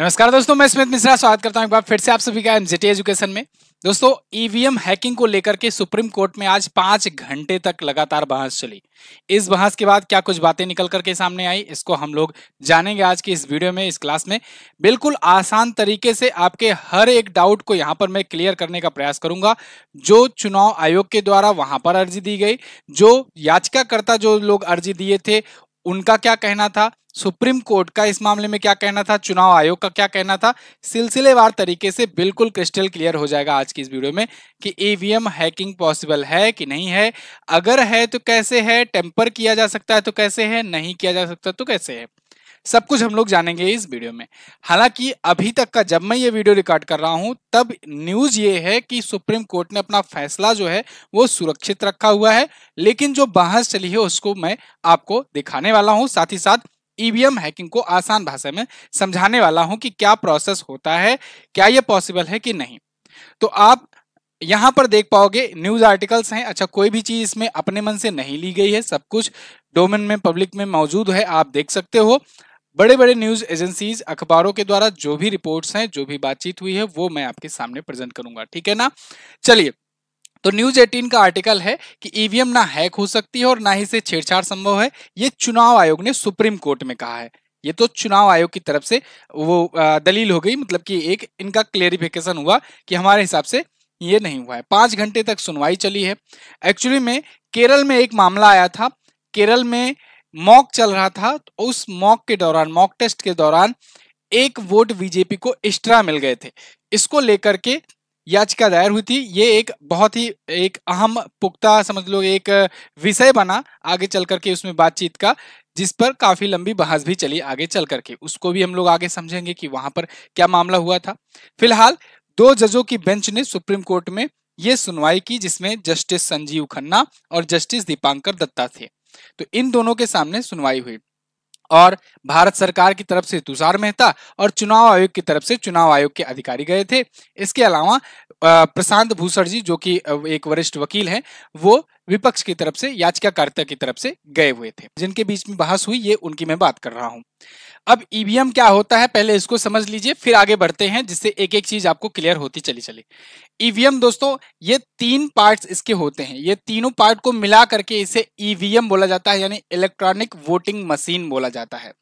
नमस्कार दोस्तों मैं स्मित मिश्रा स्वागत करता हूं एक बार फिर से आप सभी का एमजीटी एजुकेशन में दोस्तों ईवीएम e हैकिंग को लेकर के सुप्रीम कोर्ट में आज पांच घंटे तक लगातार बहस चली इस बहस के बाद क्या कुछ बातें निकल करके सामने आई इसको हम लोग जानेंगे आज की इस वीडियो में इस क्लास में बिल्कुल आसान तरीके से आपके हर एक डाउट को यहां पर मैं क्लियर करने का प्रयास करूंगा जो चुनाव आयोग के द्वारा वहां पर अर्जी दी गई जो याचिकाकर्ता जो लोग अर्जी दिए थे उनका क्या कहना था सुप्रीम कोर्ट का इस मामले में क्या कहना था चुनाव आयोग का क्या कहना था सिलसिलेवार तरीके से बिल्कुल क्रिस्टल क्लियर हो जाएगा आज की इस वीडियो में कि ईवीएम हैकिंग पॉसिबल है कि नहीं है अगर है तो कैसे है टेम्पर किया जा सकता है तो कैसे है नहीं किया जा सकता तो कैसे है सब कुछ हम लोग जानेंगे इस वीडियो में हालांकि अभी तक का जब मैं ये वीडियो रिकॉर्ड कर रहा हूं तब न्यूज ये है कि सुप्रीम कोर्ट ने अपना फैसला जो है वो सुरक्षित रखा हुआ है लेकिन जो बहस चली है उसको मैं आपको दिखाने वाला हूँ साथ ही साथ ईवीएम हैकिंग को आसान भाषा में समझाने वाला हूं कि क्या प्रोसेस होता है क्या ये पॉसिबल है कि नहीं तो आप यहां पर देख पाओगे न्यूज आर्टिकल्स हैं अच्छा कोई भी चीज इसमें अपने मन से नहीं ली गई है सब कुछ डोमेन में पब्लिक में मौजूद है आप देख सकते हो बड़े बड़े न्यूज एजेंसीज अखबारों के द्वारा जो भी रिपोर्ट्स हैं जो भी बातचीत हुई है वो मैं आपके सामने प्रेजेंट करूंगा ठीक है ना चलिए तो न्यूज 18 का आर्टिकल है कि ईवीएम ना हैक हो सकती है और ना ही से छेड़छाड़ संभव है ये चुनाव आयोग ने सुप्रीम कोर्ट में कहा है ये तो चुनाव आयोग की तरफ से वो दलील हो गई मतलब कि एक इनका क्लेरिफिकेशन हुआ कि हमारे हिसाब से ये नहीं हुआ है पांच घंटे तक सुनवाई चली है एक्चुअली में केरल में एक मामला आया था केरल में मॉक चल रहा था तो उस मॉक के दौरान मॉक टेस्ट के दौरान एक वोट बीजेपी को एक्स्ट्रा मिल गए थे इसको लेकर के याचिका दायर हुई थी ये एक बहुत ही एक अहम पुख्ता समझ लो एक विषय बना आगे चल करके उसमें बातचीत का जिस पर काफी लंबी बहस भी चली आगे चल करके उसको भी हम लोग आगे समझेंगे कि वहां पर क्या मामला हुआ था फिलहाल दो जजों की बेंच ने सुप्रीम कोर्ट में ये सुनवाई की जिसमें जस्टिस संजीव खन्ना और जस्टिस दीपांकर दत्ता थे तो इन दोनों के सामने सुनवाई हुई और भारत सरकार की तरफ से तुषार मेहता और चुनाव आयोग की तरफ से चुनाव आयोग के अधिकारी गए थे इसके अलावा प्रशांत भूषण जी जो कि एक वरिष्ठ वकील हैं वो विपक्ष की तरफ से याचिकाकर्ता की तरफ से गए हुए थे जिनके बीच में बहस हुई ये उनकी मैं बात कर रहा हूँ अब ईवीएम e क्या होता है पहले इसको समझ लीजिए फिर आगे बढ़ते हैं जिससे एक एक चीज आपको क्लियर होती चली चली ईवीएम e दोस्तों ये तीन पार्ट्स इसके होते हैं ये तीनों पार्ट को मिला करके इसे ईवीएम e बोला जाता है यानी इलेक्ट्रॉनिक वोटिंग मशीन बोला जाता है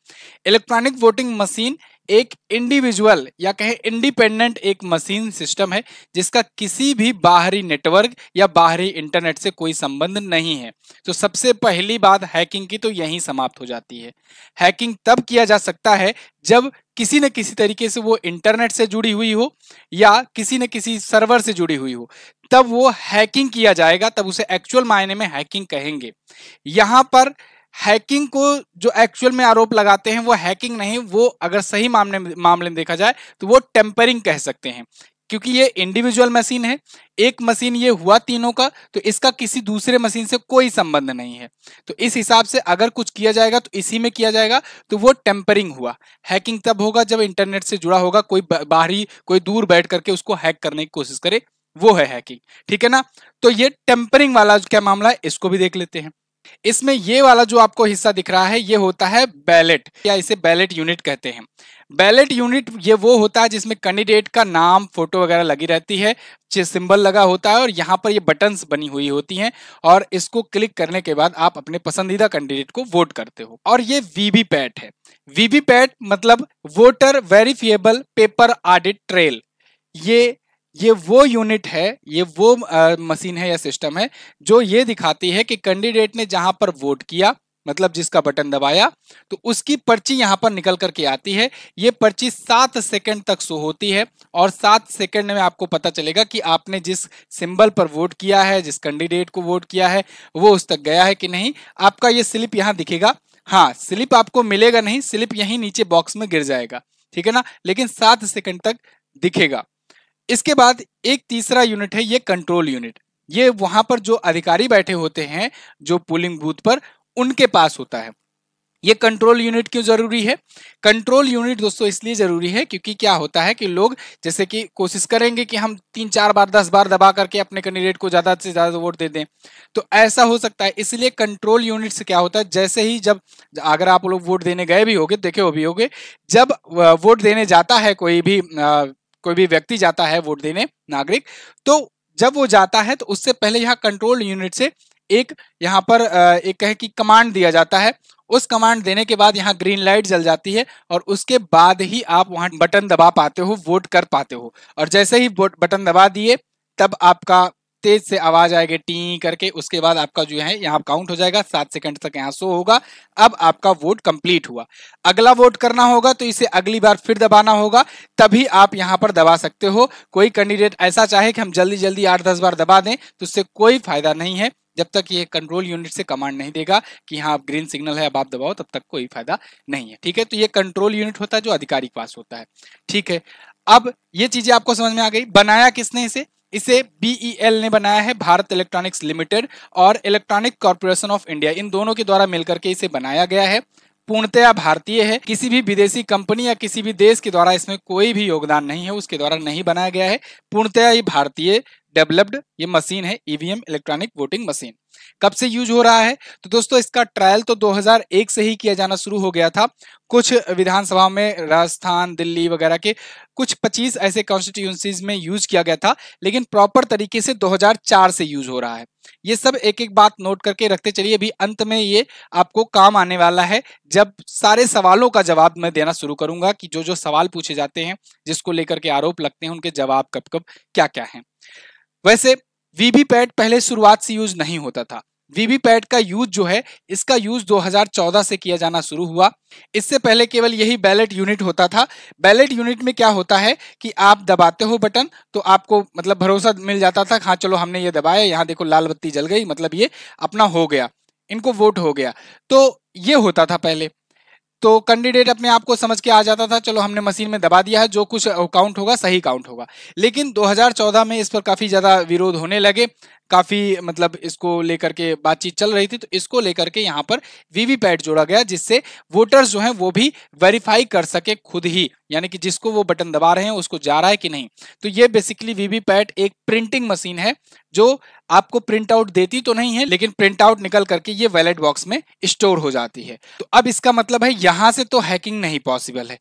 इलेक्ट्रॉनिक वोटिंग मशीन एक इंडिविजुअल या कहें इंडिपेंडेंट एक मशीन सिस्टम है जिसका किसी भी बाहरी नेटवर्क या बाहरी इंटरनेट से कोई संबंध नहीं है तो सबसे पहली बात हैकिंग की तो यही समाप्त हो जाती है हैकिंग तब किया जा सकता है जब किसी न किसी तरीके से वो इंटरनेट से जुड़ी हुई हो या किसी न किसी सर्वर से जुड़ी हुई हो तब वो हैकिंग किया जाएगा तब उसे एक्चुअल मायने में हैकिंग कहेंगे यहां पर हैकिंग को जो एक्चुअल में आरोप लगाते हैं वो हैकिंग नहीं वो अगर सही मामले मामले में देखा जाए तो वो टेम्परिंग कह सकते हैं क्योंकि ये इंडिविजुअल मशीन है एक मशीन ये हुआ तीनों का तो इसका किसी दूसरे मशीन से कोई संबंध नहीं है तो इस हिसाब से अगर कुछ किया जाएगा तो इसी में किया जाएगा तो वो टेम्परिंग हुआ हैकिंग तब होगा जब इंटरनेट से जुड़ा होगा कोई बाहरी कोई दूर बैठ करके उसको हैक करने की कोशिश करे वो है हैकिंग ठीक है ना तो ये टेम्परिंग वाला क्या मामला है इसको भी देख लेते हैं इसमें ये वाला जो आपको हिस्सा दिख रहा है ये होता है बैलेट या इसे बैलेट यूनिट कहते हैं बैलेट यूनिट ये वो होता है जिसमें कैंडिडेट का नाम फोटो वगैरह लगी रहती है सिंबल लगा होता है और यहाँ पर ये बटन्स बनी हुई होती हैं और इसको क्लिक करने के बाद आप अपने पसंदीदा कैंडिडेट को वोट करते हो और ये वीवीपैट है वीवीपैट मतलब voter verifiable paper audit trail ये ये वो यूनिट है ये वो मशीन है या सिस्टम है जो ये दिखाती है कि कैंडिडेट ने जहां पर वोट किया मतलब जिसका बटन दबाया तो उसकी पर्ची यहां पर निकल करके आती है ये पर्ची सात सेकंड तक शो होती है और सात सेकंड में आपको पता चलेगा कि आपने जिस सिंबल पर वोट किया है जिस कैंडिडेट को वोट किया है वो उस तक गया है कि नहीं आपका ये स्लिप यहाँ दिखेगा हाँ स्लिप आपको मिलेगा नहीं स्लिप यहीं नीचे बॉक्स में गिर जाएगा ठीक है ना लेकिन सात सेकेंड तक दिखेगा इसके बाद एक तीसरा यूनिट है ये कंट्रोल यूनिट ये वहां पर जो अधिकारी बैठे होते हैं जो पोलिंग बूथ पर उनके पास होता है ये कंट्रोल यूनिट क्यों जरूरी है कंट्रोल यूनिट दोस्तों इसलिए जरूरी है क्योंकि क्या होता है कि लोग जैसे कि कोशिश करेंगे कि हम तीन चार बार दस बार दबा करके अपने कैंडिडेट को ज्यादा से ज्यादा वोट दे दें तो ऐसा हो सकता है इसलिए कंट्रोल यूनिट से क्या होता है जैसे ही जब अगर आप लोग वोट देने गए भी होगे देखे हो भी होगे जब वोट देने जाता है कोई भी कोई भी व्यक्ति जाता है वोट देने नागरिक तो जब वो जाता है तो उससे पहले यहाँ कंट्रोल यूनिट से एक यहाँ पर एक कहे कि कमांड दिया जाता है उस कमांड देने के बाद यहाँ ग्रीन लाइट जल जाती है और उसके बाद ही आप वहां बटन दबा पाते हो वोट कर पाते हो और जैसे ही बटन दबा दिए तब आपका तेज से आवाज आएगी टी करके उसके बाद आपका जो है यहाँ काउंट हो जाएगा सात सेकंड तक यहाँ शो होगा अब आपका वोट कंप्लीट हुआ अगला वोट करना होगा तो इसे अगली बार फिर दबाना होगा तभी आप यहाँ पर दबा सकते हो कोई कैंडिडेट ऐसा चाहे कि हम जल्दी जल्दी आठ दस बार दबा दें तो उससे कोई फायदा नहीं है जब तक ये कंट्रोल यूनिट से कमांड नहीं देगा कि हाँ आप ग्रीन सिग्नल है अब आप दबाओ तब तक कोई फायदा नहीं है ठीक है तो ये कंट्रोल यूनिट होता है जो अधिकारी पास होता है ठीक है अब ये चीजें आपको समझ में आ गई बनाया किसने इसे इसे बीईएल e ने बनाया है भारत इलेक्ट्रॉनिक्स लिमिटेड और इलेक्ट्रॉनिक कॉर्पोरेशन ऑफ इंडिया इन दोनों के द्वारा मिलकर के इसे बनाया गया है पूर्णतया भारतीय है किसी भी विदेशी कंपनी या किसी भी देश के द्वारा इसमें कोई भी योगदान नहीं है उसके द्वारा नहीं बनाया गया है पूर्णतया ये भारतीय डेवलप्ड ये मशीन है ईवीएम इलेक्ट्रॉनिक वोटिंग मशीन कब से यूज हो रहा है तो दोस्तों इसका ट्रायल तो 2001 से ही किया जाना शुरू हो गया था कुछ विधानसभा में राजस्थान दिल्ली वगैरह के कुछ 25 ऐसे कॉन्स्टिट्यूंसीज में यूज किया गया था लेकिन प्रॉपर तरीके से 2004 से यूज हो रहा है ये सब एक एक बात नोट करके रखते चलिए अभी अंत में ये आपको काम आने वाला है जब सारे सवालों का जवाब मैं देना शुरू करूंगा कि जो जो सवाल पूछे जाते हैं जिसको लेकर के आरोप लगते हैं उनके जवाब कब कब क्या क्या है वैसे वीवीपैट पैड पहले शुरुआत से यूज नहीं होता था वीवीपैट पैड का यूज जो है इसका यूज 2014 से किया जाना शुरू हुआ इससे पहले केवल यही बैलेट यूनिट होता था बैलेट यूनिट में क्या होता है कि आप दबाते हो बटन तो आपको मतलब भरोसा मिल जाता था हाँ चलो हमने ये दबाया यहाँ देखो लाल बत्ती जल गई मतलब ये अपना हो गया इनको वोट हो गया तो ये होता था पहले तो कैंडिडेट अपने आप को समझ के आ जाता था चलो हमने मशीन में दबा दिया है जो कुछ काउंट होगा सही काउंट होगा लेकिन 2014 में इस पर काफ़ी ज़्यादा विरोध होने लगे काफ़ी मतलब इसको लेकर के बातचीत चल रही थी तो इसको लेकर के यहाँ पर वीवीपैट जोड़ा गया जिससे वोटर्स जो हैं वो भी वेरीफाई कर सके खुद ही यानी कि जिसको वो बटन दबा रहे हैं उसको जा रहा है कि नहीं तो ये बेसिकली वीवीपैट एक प्रिंटिंग मशीन है जो आपको प्रिंट आउट देती तो नहीं है लेकिन प्रिंट आउट निकल करके ये वैलेट बॉक्स में स्टोर हो जाती है तो अब इसका मतलब है यहां से तो हैकिंग नहीं पॉसिबल है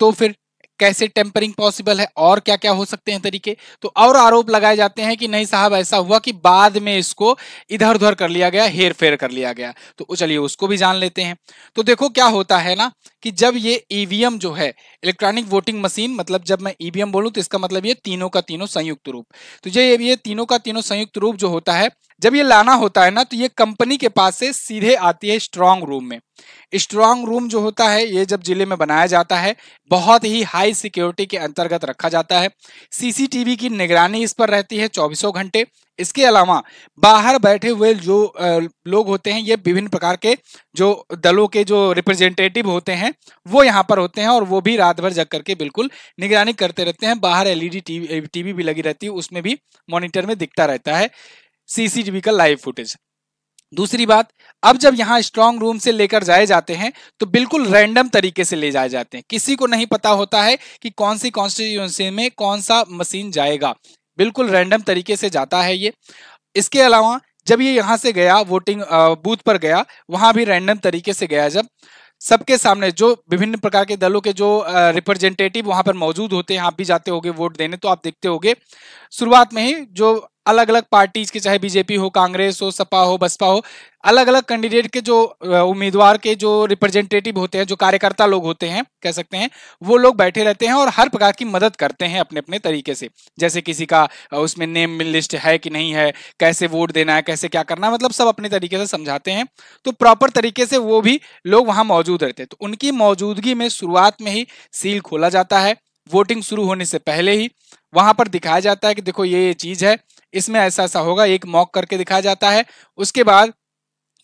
तो फिर कैसे टेम्परिंग पॉसिबल है और क्या क्या हो सकते हैं तरीके तो और आरोप लगाए जाते हैं कि नहीं साहब ऐसा हुआ कि बाद में इसको इधर उधर कर लिया गया हेर फेर कर लिया गया तो चलिए उसको भी जान लेते हैं तो देखो क्या होता है ना कि जब ये ईवीएम e जो है इलेक्ट्रॉनिक वोटिंग मशीन मतलब जब मैं ईवीएम e बोलूं तो इसका मतलब ये तीनों का तीनों संयुक्त रूप तो ये ये तीनों का तीनों संयुक्त रूप जो होता है जब ये लाना होता है ना तो ये कंपनी के पास से सीधे आती है स्ट्रांग रूम में स्ट्रांग रूम जो होता है ये जब जिले में बनाया जाता है बहुत ही हाई सिक्योरिटी के अंतर्गत रखा जाता है सीसीटीवी की निगरानी इस पर रहती है चौबीसों घंटे इसके अलावा बाहर बैठे हुए जो लोग होते हैं ये विभिन्न प्रकार के जो दलों के जो रिप्रेजेंटेटिव होते हैं वो यहाँ पर होते हैं और वो भी रात भर जग करके बिल्कुल निगरानी करते रहते हैं बाहर एलईडी e टीवी टीवी भी लगी रहती है उसमें भी मॉनिटर में दिखता रहता है सीसीटीवी का लाइव फुटेज दूसरी बात अब जब यहाँ स्ट्रांग रूम से लेकर जाए जाते हैं तो बिल्कुल रैंडम तरीके से ले जाए जाते हैं किसी को नहीं पता होता है कि कौन सी कॉन्स्टिट्यूंसी में कौन सा मशीन जाएगा बिल्कुल रैंडम तरीके से जाता है ये इसके अलावा जब ये यहाँ से गया वोटिंग बूथ पर गया वहाँ भी रैंडम तरीके से गया जब सबके सामने जो विभिन्न प्रकार के दलों के जो रिप्रेजेंटेटिव वहां पर मौजूद होते हैं आप भी जाते होगे वोट देने तो आप देखते होगे शुरुआत में ही जो अलग अलग पार्टीज के चाहे बीजेपी हो कांग्रेस हो सपा हो बसपा हो अलग अलग कैंडिडेट के जो उम्मीदवार के जो रिप्रेजेंटेटिव होते हैं जो कार्यकर्ता लोग होते हैं कह सकते हैं वो लोग बैठे रहते हैं और हर प्रकार की मदद करते हैं अपने अपने तरीके से जैसे किसी का उसमें नेम लिस्ट है कि नहीं है कैसे वोट देना है कैसे क्या करना है मतलब सब अपने तरीके से समझाते हैं तो प्रॉपर तरीके से वो भी लोग वहाँ मौजूद रहते हैं तो उनकी मौजूदगी में शुरुआत में ही सील खोला जाता है वोटिंग शुरू होने से पहले ही वहाँ पर दिखाया जाता है कि देखो ये ये चीज़ है इसमें ऐसा ऐसा होगा एक मॉक करके दिखाया जाता है उसके बाद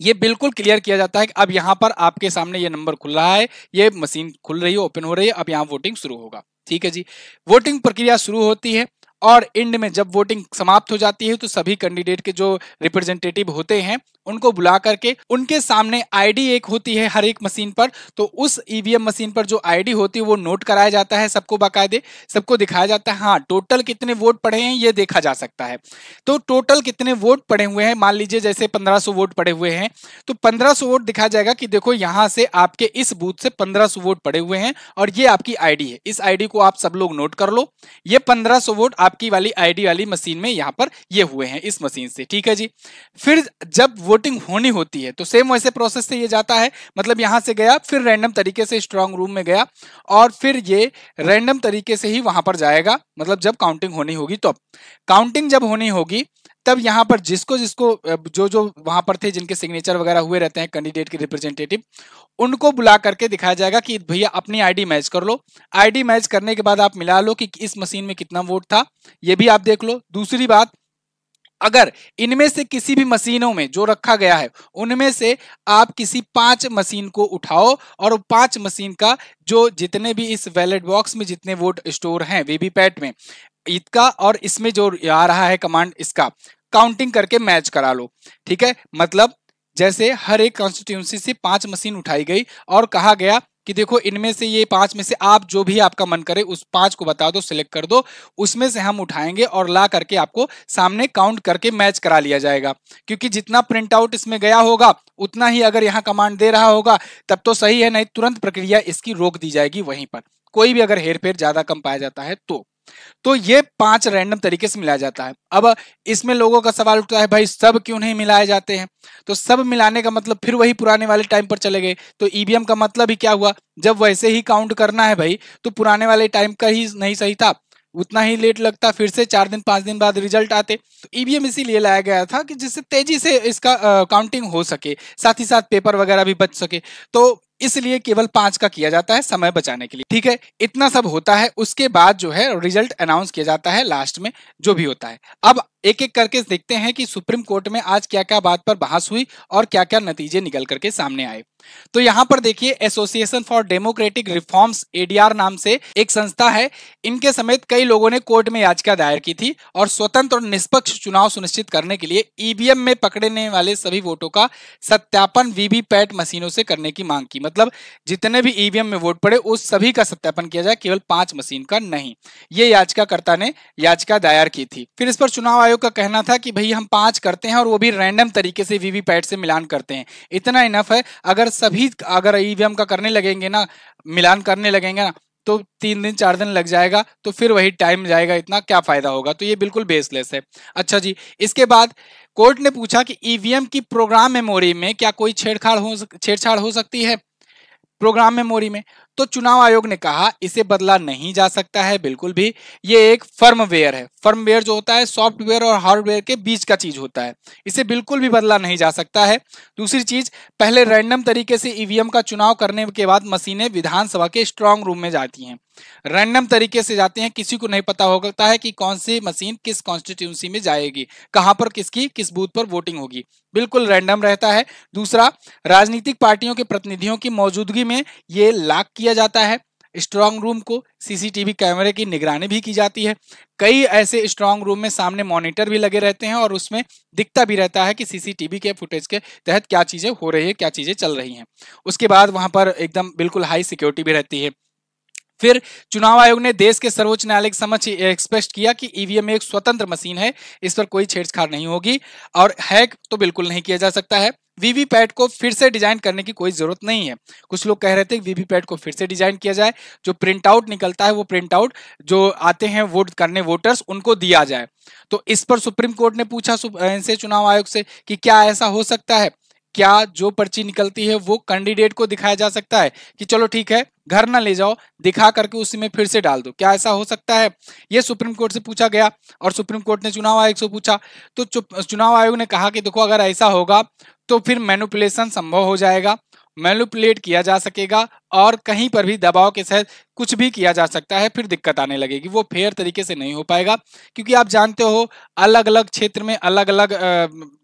ये बिल्कुल क्लियर किया जाता है कि अब यहाँ पर आपके सामने ये नंबर खुल रहा है ये मशीन खुल रही है ओपन हो रही है अब यहाँ वोटिंग शुरू होगा ठीक है जी वोटिंग प्रक्रिया शुरू होती है और एंड में जब वोटिंग समाप्त हो जाती है तो सभी कैंडिडेट के जो रिप्रेजेंटेटिव होते हैं उनको बुला करके उनके सामने आईडी एक होती है हर एक मशीन पर तो उस ईवीएम e मशीन पर जो आईडी होती है वो नोट कराया जाता है सबको बाकायदे सबको दिखाया जाता है हाँ टोटल कितने वोट पड़े हैं ये देखा जा सकता है तो टोटल कितने वोट पड़े हुए हैं मान लीजिए जैसे 1500 वोट पड़े हुए हैं तो 1500 वोट दिखाया जाएगा कि देखो यहाँ से आपके इस बूथ से पंद्रह वोट पड़े हुए हैं और ये आपकी आई है इस आई को आप सब लोग नोट कर लो ये पंद्रह वोट आपकी वाली आई वाली मशीन में यहाँ पर ये हुए हैं इस मशीन से ठीक है जी फिर जब वोटिंग होनी होती है तो सेम वैसे प्रोसेस से ये जाता है मतलब यहाँ से गया फिर रैंडम तरीके से स्ट्रांग रूम में गया और फिर ये रैंडम तरीके से ही वहां पर जाएगा मतलब जब काउंटिंग होनी होगी तब काउंटिंग जब होनी होगी तब यहाँ पर जिसको जिसको जो जो वहां पर थे जिनके सिग्नेचर वगैरह हुए रहते हैं कैंडिडेट के रिप्रेजेंटेटिव उनको बुला करके दिखाया जाएगा कि भैया अपनी आईडी मैच कर लो आईडी मैच करने के बाद आप मिला लो कि इस मशीन में कितना वोट था ये भी आप देख लो दूसरी बात अगर इनमें से किसी भी मशीनों में जो रखा गया है उनमें से आप किसी पांच मशीन को उठाओ और पांच मशीन का जो जितने भी इस वैलेट बॉक्स में जितने वोट स्टोर हैं वीवीपैट में इसका और इसमें जो आ रहा है कमांड इसका काउंटिंग करके मैच करा लो ठीक है मतलब जैसे हर एक कॉन्स्टिट्यूंसी से पांच मशीन उठाई गई और कहा गया कि देखो इनमें से ये पांच में से आप जो भी आपका मन करे उस पांच को बता दो सिलेक्ट कर दो उसमें से हम उठाएंगे और ला करके आपको सामने काउंट करके मैच करा लिया जाएगा क्योंकि जितना प्रिंट आउट इसमें गया होगा उतना ही अगर यहाँ कमांड दे रहा होगा तब तो सही है नहीं तुरंत प्रक्रिया इसकी रोक दी जाएगी वहीं पर कोई भी अगर हेर फेर ज्यादा कम पाया जाता है तो तो ये पांच रैंडम तरीके से मिलाया जाता है अब इसमें लोगों का सवाल उठता है भाई सब क्यों नहीं मिलाए जाते हैं तो सब मिलाने का मतलब फिर वही पुराने वाले टाइम पर चले गए तो ईवीएम e का मतलब ही क्या हुआ जब वैसे ही काउंट करना है भाई तो पुराने वाले टाइम का ही नहीं सही था उतना ही लेट लगता फिर से चार दिन पांच दिन बाद रिजल्ट आते तो ईवीएम e इसीलिए लाया गया था कि जिससे तेजी से इसका काउंटिंग हो सके साथ ही साथ पेपर वगैरह भी बच सके तो इसलिए केवल पांच का किया जाता है समय बचाने के लिए ठीक है इतना सब होता है उसके बाद जो है रिजल्ट अनाउंस किया जाता है लास्ट में जो भी होता है अब एक एक करके देखते हैं कि सुप्रीम कोर्ट में आज क्या क्या बात पर बहस हुई और क्या क्या नतीजे निकल करके सामने आए तो यहां पर देखिए association for democratic reforms ADR नाम से एक संस्था है इनके समेत कई लोगों ने कोर्ट में याचिका दायर की थी और स्वतंत्र और निष्पक्ष चुनाव सुनिश्चित करने के लिए ईवीएम e में पकड़ने वाले सभी वोटों का सत्यापन वीवीपैट मशीनों से करने की मांग की मतलब जितने भी ईवीएम e में वोट पड़े उस सभी का सत्यापन किया जाए केवल पांच मशीन का नहीं ये याचिकाकर्ता ने याचिका दायर की थी फिर इस पर चुनाव आयोग का कहना था कि भाई हम पांच करते हैं और वो भी रैंडम तरीके से वीवीपैट से मिलान करते हैं इतना इनफ है अगर सभी अगर ईवीएम e का करने लगेंगे ना मिलान करने लगेंगे ना तो तीन दिन चार दिन लग जाएगा तो फिर वही टाइम जाएगा इतना क्या फायदा होगा तो ये बिल्कुल बेसलेस है अच्छा जी इसके बाद कोर्ट ने पूछा कि ईवीएम e की प्रोग्राम मेमोरी में क्या कोई छेड़छाड़ हो छेड़छाड़ हो सकती है प्रोग्राम मेमोरी में तो चुनाव आयोग ने कहा इसे बदला नहीं जा सकता है बिल्कुल भी ये एक फर्मवेयर है फर्मवेयर जो होता है सॉफ्टवेयर और हार्डवेयर के बीच का चीज होता है इसे बिल्कुल भी बदला नहीं जा सकता है दूसरी चीज पहले रैंडम तरीके से ईवीएम e का चुनाव करने के बाद मशीनें विधानसभा के स्ट्रांग रूम में जाती हैं रैंडम तरीके से जाते हैं किसी को नहीं पता होता है कि कौन सी मशीन किस कॉन्स्टिट्यूंसी में जाएगी कहां पर किसकी किस बूथ पर वोटिंग होगी बिल्कुल रैंडम रहता है दूसरा राजनीतिक पार्टियों के प्रतिनिधियों की मौजूदगी में ये लाख किया जाता है स्ट्रांग रूम को सीसीटीवी कैमरे की निगरानी भी की जाती है कई ऐसे स्ट्रांग रूम में सामने मॉनिटर भी लगे रहते हैं और उसमें दिखता भी रहता है कि सीसीटीवी के फुटेज के तहत क्या चीज़ें हो रही है क्या चीज़ें चल रही हैं उसके बाद वहां पर एकदम बिल्कुल हाई सिक्योरिटी भी रहती है फिर चुनाव आयोग ने देश के सर्वोच्च न्यायालय के समक्ष एक्सपेक्ट किया कि ईवीएम एक स्वतंत्र मशीन है इस पर कोई छेड़छाड़ नहीं होगी और हैक तो बिल्कुल नहीं किया जा सकता है वीवीपैट को फिर से डिजाइन करने की कोई जरूरत नहीं है कुछ लोग कह रहे थे वीवीपैट को फिर से डिजाइन किया जाए जो प्रिंट आउट निकलता है वो प्रिंट आउट जो आते हैं वोट करने वोटर्स उनको दिया जाए तो इस पर सुप्रीम कोर्ट ने पूछा चुनाव आयोग से कि क्या ऐसा हो सकता है क्या जो पर्ची निकलती है वो कैंडिडेट को दिखाया जा सकता है कि चलो ठीक है घर ना ले जाओ दिखा करके उसी में फिर से डाल दो क्या ऐसा हो सकता है ये सुप्रीम कोर्ट से पूछा गया और सुप्रीम कोर्ट ने चुनाव आयोग से पूछा तो चुनाव आयोग ने कहा कि देखो अगर ऐसा होगा तो फिर मैनुपुलेशन संभव हो जाएगा मैनुपुलेट किया जा सकेगा और कहीं पर भी दबाव के साथ कुछ भी किया जा सकता है फिर दिक्कत आने लगेगी वो फेयर तरीके से नहीं हो पाएगा क्योंकि आप जानते हो अलग अलग क्षेत्र में अलग अलग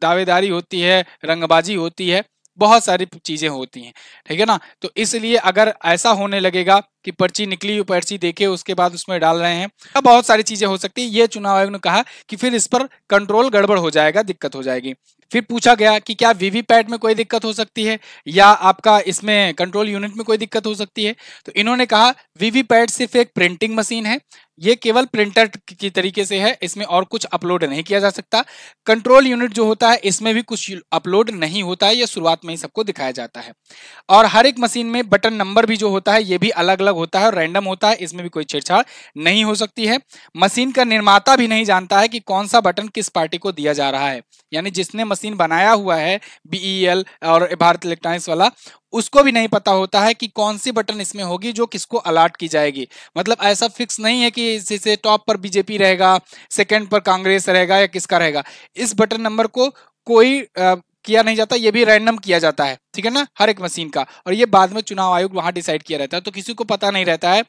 दावेदारी होती है रंगबाजी होती है बहुत सारी चीज़ें होती हैं ठीक है ना तो इसलिए अगर ऐसा होने लगेगा कि पर्ची निकली पर्ची देखे उसके बाद उसमें डाल रहे हैं तो बहुत सारी चीज़ें हो सकती है ये चुनाव आयोग ने कहा कि फिर इस पर कंट्रोल गड़बड़ हो जाएगा दिक्कत हो जाएगी फिर पूछा गया कि क्या वीवीपैट में कोई दिक्कत हो सकती है या आपका इसमें कंट्रोल यूनिट में कोई दिक्कत हो सकती है तो इन्होंने कहा वीवीपैट सिर्फ एक प्रिंटिंग मशीन है ये केवल प्रिंटर की तरीके से है इसमें और कुछ अपलोड नहीं किया जा सकता कंट्रोल यूनिट जो होता है इसमें भी कुछ अपलोड नहीं होता है यह शुरुआत में ही सबको दिखाया जाता है और हर एक मशीन में बटन नंबर भी जो होता है ये भी अलग अलग होता है और रैंडम होता है इसमें भी कोई छेड़छाड़ नहीं हो सकती है मशीन का निर्माता भी नहीं जानता है कि कौन सा बटन किस पार्टी को दिया जा रहा है यानी जिसने मशीन बनाया हुआ है बीई और भारत इलेक्ट्रॉनिक्स वाला उसको भी नहीं पता होता है कि कौन सी बटन इसमें होगी जो किसको अलाट की जाएगी मतलब ऐसा फिक्स नहीं है कि इससे टॉप पर बीजेपी रहेगा सेकंड पर कांग्रेस रहेगा या किसका रहेगा इस बटन नंबर को कोई आ, किया नहीं जाता ये भी रैंडम किया जाता है ठीक है ना हर एक मशीन का और ये बाद में चुनाव आयोग वहां डिसाइड किया रहता है तो किसी को पता नहीं रहता है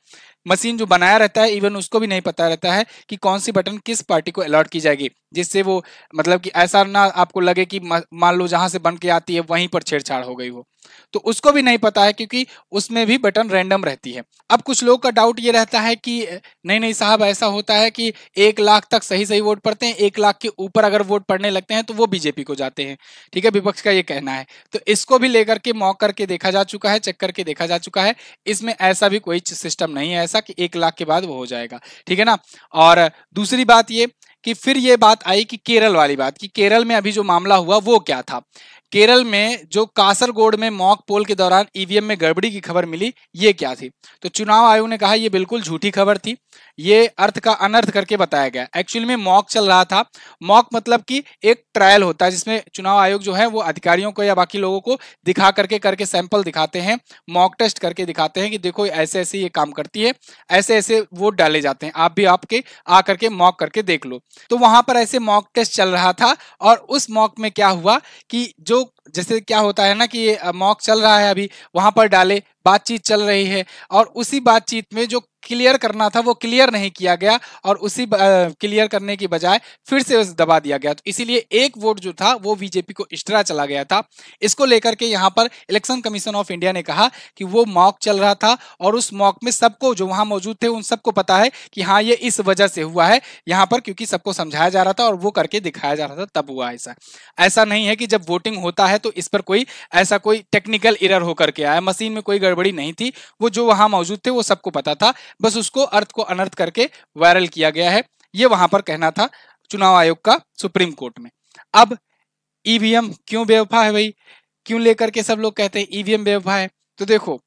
मशीन जो बनाया रहता है इवन उसको भी नहीं पता रहता है कि कौन सी बटन किस पार्टी को अलॉट की जाएगी जिससे वो मतलब कि ऐसा ना आपको लगे कि मान लो जहां से बन के आती है वहीं पर छेड़छाड़ हो गई वो तो उसको भी नहीं पता है क्योंकि उसमें भी बटन रैंडम रहती है अब कुछ लोग का डाउट ये रहता है कि नहीं नहीं साहब ऐसा होता है कि एक लाख तक सही सही वोट पड़ते हैं एक लाख के ऊपर अगर वोट पड़ने लगते हैं तो वो बीजेपी को जाते हैं ठीक है विपक्ष का ये कहना है तो इसको भी लेकर के मौक करके देखा जा चुका है चेक करके देखा जा चुका है इसमें ऐसा भी कोई सिस्टम नहीं है ऐसा पैसा कि एक लाख के बाद वो हो जाएगा ठीक है ना और दूसरी बात ये कि फिर ये बात आई कि केरल वाली बात कि केरल में अभी जो मामला हुआ वो क्या था केरल में जो कासरगोड में मॉक पोल के दौरान ईवीएम में गड़बड़ी की खबर मिली ये क्या थी तो चुनाव आयोग ने कहा यह बिल्कुल झूठी खबर थी ये अर्थ का अनर्थ करके बताया गया एक्चुअली में मॉक चल रहा था मॉक मतलब कि एक ट्रायल होता है जिसमें चुनाव आयोग जो है वो अधिकारियों को या बाकी लोगों को दिखा करके करके सैंपल दिखाते हैं मॉक टेस्ट करके दिखाते हैं कि देखो ऐसे ऐसे ये काम करती है ऐसे ऐसे वोट डाले जाते हैं आप भी आपके आ करके मॉक करके देख लो तो वहां पर ऐसे मॉक टेस्ट चल रहा था और उस मॉक में क्या हुआ कि जो Duke जैसे क्या होता है ना कि मॉक चल रहा है अभी वहां पर डाले बातचीत चल रही है और उसी बातचीत में जो क्लियर करना था वो क्लियर नहीं किया गया और उसी क्लियर करने की बजाय फिर से उस दबा दिया गया तो इसीलिए एक वोट जो था वो बीजेपी को एक्स्ट्रा चला गया था इसको लेकर के यहाँ पर इलेक्शन कमीशन ऑफ इंडिया ने कहा कि वो मॉक चल रहा था और उस मॉक में सबको जो वहां मौजूद थे उन सबको पता है कि हाँ ये इस वजह से हुआ है यहाँ पर क्योंकि सबको समझाया जा रहा था और वो करके दिखाया जा रहा था तब हुआ ऐसा ऐसा नहीं है कि जब वोटिंग होता है है तो इस पर कोई ऐसा कोई टेक्निकल इरर होकर के आया मशीन में कोई गड़बड़ी नहीं थी वो जो वहां मौजूद थे वो सबको पता था बस उसको अर्थ को अनर्थ करके वायरल किया गया है ये वहां पर कहना था चुनाव आयोग का सुप्रीम कोर्ट में अब ईवीएम e क्यों बेवफा है भाई क्यों लेकर के सब लोग कहते हैं ईवीएम e बेवफा है तो देखो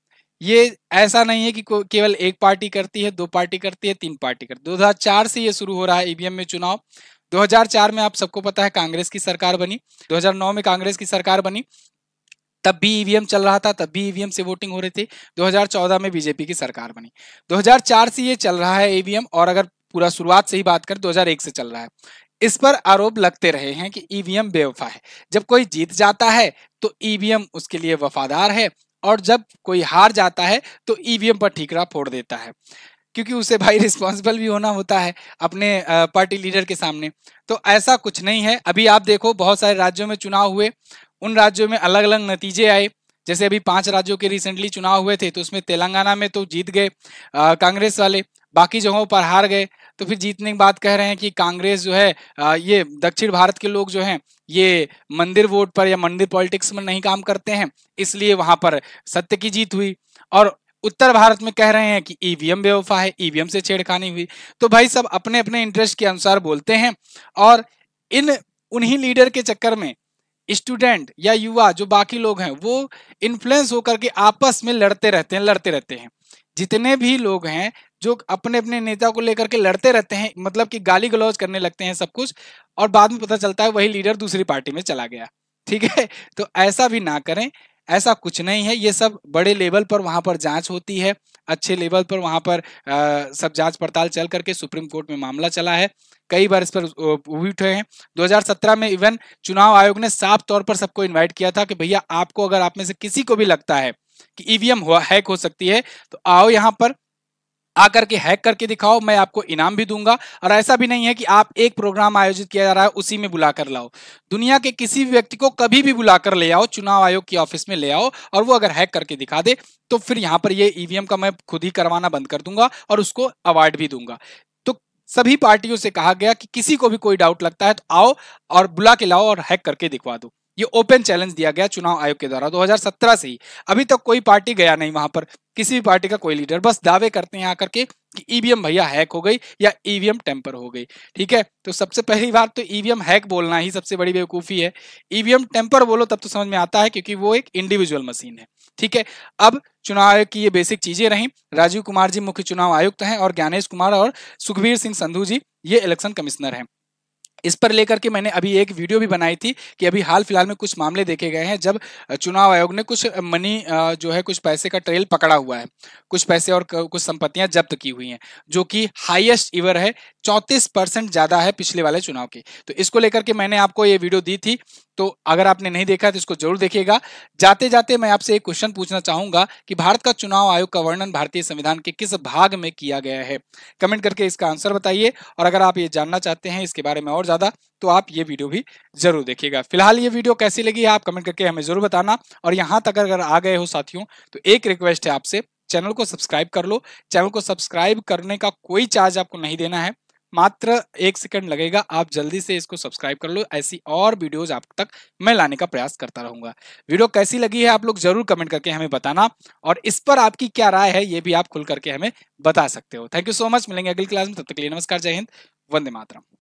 ये ऐसा नहीं है कि केवल एक पार्टी करती है दो पार्टी करती है तीन पार्टी करती है दो हजार चार से ये शुरू हो रहा है ईवीएम e में चुनाव 2004 में आप सबको पता है कांग्रेस की सरकार बनी 2009 में कांग्रेस की सरकार बनी तब भी ईवीएम e चल रहा था तब भी ईवीएम e से वोटिंग हो रही थी 2014 में बीजेपी की सरकार बनी 2004 से ये चल रहा है ईवीएम e और अगर पूरा शुरुआत से ही बात कर 2001 से चल रहा है इस पर आरोप लगते रहे हैं कि ईवीएम बेवफा है जब कोई जीत जाता है तो ईवीएम उसके लिए वफादार है और जब कोई हार जाता है तो ईवीएम पर ठीकरा फोड़ देता है क्योंकि उसे भाई रिस्पॉन्सिबल भी होना होता है अपने पार्टी लीडर के सामने तो ऐसा कुछ नहीं है अभी आप देखो बहुत सारे राज्यों में चुनाव हुए उन राज्यों में अलग अलग नतीजे आए जैसे अभी पांच राज्यों के रिसेंटली चुनाव हुए थे तो उसमें तेलंगाना में तो जीत गए कांग्रेस वाले बाकी जगहों पर हार गए तो फिर जीतने की बात कह रहे हैं कि कांग्रेस जो है आ, ये दक्षिण भारत के लोग जो हैं ये मंदिर वोट पर या मंदिर पॉलिटिक्स में नहीं काम करते हैं इसलिए वहां पर सत्य की जीत हुई और उत्तर भारत में कह रहे हैं कि ईवीएम बेवफा है ईवीएम से छेड़खानी हुई तो भाई सब अपने अपने इंटरेस्ट के अनुसार बोलते हैं और इन उन्हीं लीडर के चक्कर में स्टूडेंट या युवा जो बाकी लोग हैं वो इन्फ्लुएंस होकर के आपस में लड़ते रहते हैं लड़ते रहते हैं जितने भी लोग हैं जो अपने अपने नेता को लेकर के लड़ते रहते हैं मतलब कि गाली गलौज करने लगते हैं सब कुछ और बाद में पता चलता है वही लीडर दूसरी पार्टी में चला गया ठीक है तो ऐसा भी ना करें ऐसा कुछ नहीं है ये सब बड़े लेवल पर वहाँ पर जांच होती है अच्छे लेवल पर वहाँ पर आ, सब जांच पड़ताल चल करके सुप्रीम कोर्ट में मामला चला है कई बार इस पर उठे हैं 2017 में इवन चुनाव आयोग ने साफ तौर पर सबको इन्वाइट किया था कि भैया आपको अगर आप में से किसी को भी लगता है कि ईवीएम e हैक हो सकती है तो आओ यहाँ पर आकर के हैक करके दिखाओ मैं आपको इनाम भी दूंगा और ऐसा भी नहीं है कि आप एक प्रोग्राम आयोजित किया जा रहा है उसी में बुलाकर लाओ दुनिया के किसी भी व्यक्ति को कभी भी बुलाकर ले आओ चुनाव आयोग के ऑफिस में ले आओ और वो अगर हैक करके दिखा दे तो फिर यहाँ पर ये ईवीएम e का मैं खुद ही करवाना बंद कर दूंगा और उसको अवार्ड भी दूंगा तो सभी पार्टियों से कहा गया कि किसी को भी कोई डाउट लगता है तो आओ और बुला के लाओ और हैक करके दिखवा दो ये ओपन चैलेंज दिया गया चुनाव आयोग के द्वारा 2017 से ही अभी तक तो कोई पार्टी गया नहीं वहां पर किसी भी पार्टी का कोई लीडर बस दावे करते हैं आकर के कि ईवीएम e भैया हैक हो गई या ईवीएम e टेम्पर हो गई ठीक है तो सबसे पहली बात तो ईवीएम e हैक बोलना ही सबसे बड़ी बेवकूफ़ी है ईवीएम टेम्पर बोलो तब तो समझ में आता है क्योंकि वो एक इंडिविजुअल मशीन है ठीक है अब चुनाव आयोग की ये बेसिक चीजें रही राजीव कुमार जी मुख्य चुनाव आयुक्त हैं और ज्ञानेश कुमार और सुखबीर सिंह संधू जी ये इलेक्शन कमिश्नर हैं इस पर लेकर के मैंने अभी एक वीडियो भी बनाई थी कि अभी हाल फिलहाल में कुछ मामले देखे गए हैं जब चुनाव आयोग ने कुछ मनी जो है कुछ पैसे का ट्रेल पकड़ा हुआ है कुछ पैसे और कुछ संपत्तियां जब्त की हुई हैं जो कि हाईएस्ट इवर है चौंतीस परसेंट ज्यादा है पिछले वाले चुनाव के तो इसको लेकर के मैंने आपको ये वीडियो दी थी तो अगर आपने नहीं देखा तो इसको जरूर देखिएगा जाते जाते मैं आपसे एक क्वेश्चन पूछना चाहूंगा कि भारत का चुनाव आयोग का वर्णन भारतीय संविधान के किस भाग में किया गया है कमेंट करके इसका आंसर बताइए और अगर आप ये जानना चाहते हैं इसके बारे में और ज्यादा तो आप ये वीडियो भी जरूर देखिएगा फिलहाल ये वीडियो कैसी लगी आप कमेंट करके हमें जरूर बताना और यहां तक अगर आ गए हो साथियों तो एक रिक्वेस्ट है आपसे चैनल को सब्सक्राइब कर लो चैनल को सब्सक्राइब करने का कोई चार्ज आपको नहीं देना है मात्र एक सेकंड लगेगा आप जल्दी से इसको सब्सक्राइब कर लो ऐसी और वीडियोज आप तक मैं लाने का प्रयास करता रहूंगा वीडियो कैसी लगी है आप लोग जरूर कमेंट करके हमें बताना और इस पर आपकी क्या राय है ये भी आप खुल करके हमें बता सकते हो थैंक यू सो मच मिलेंगे अगली क्लास में तब तक के लिए नमस्कार जय हिंद वंदे मातरम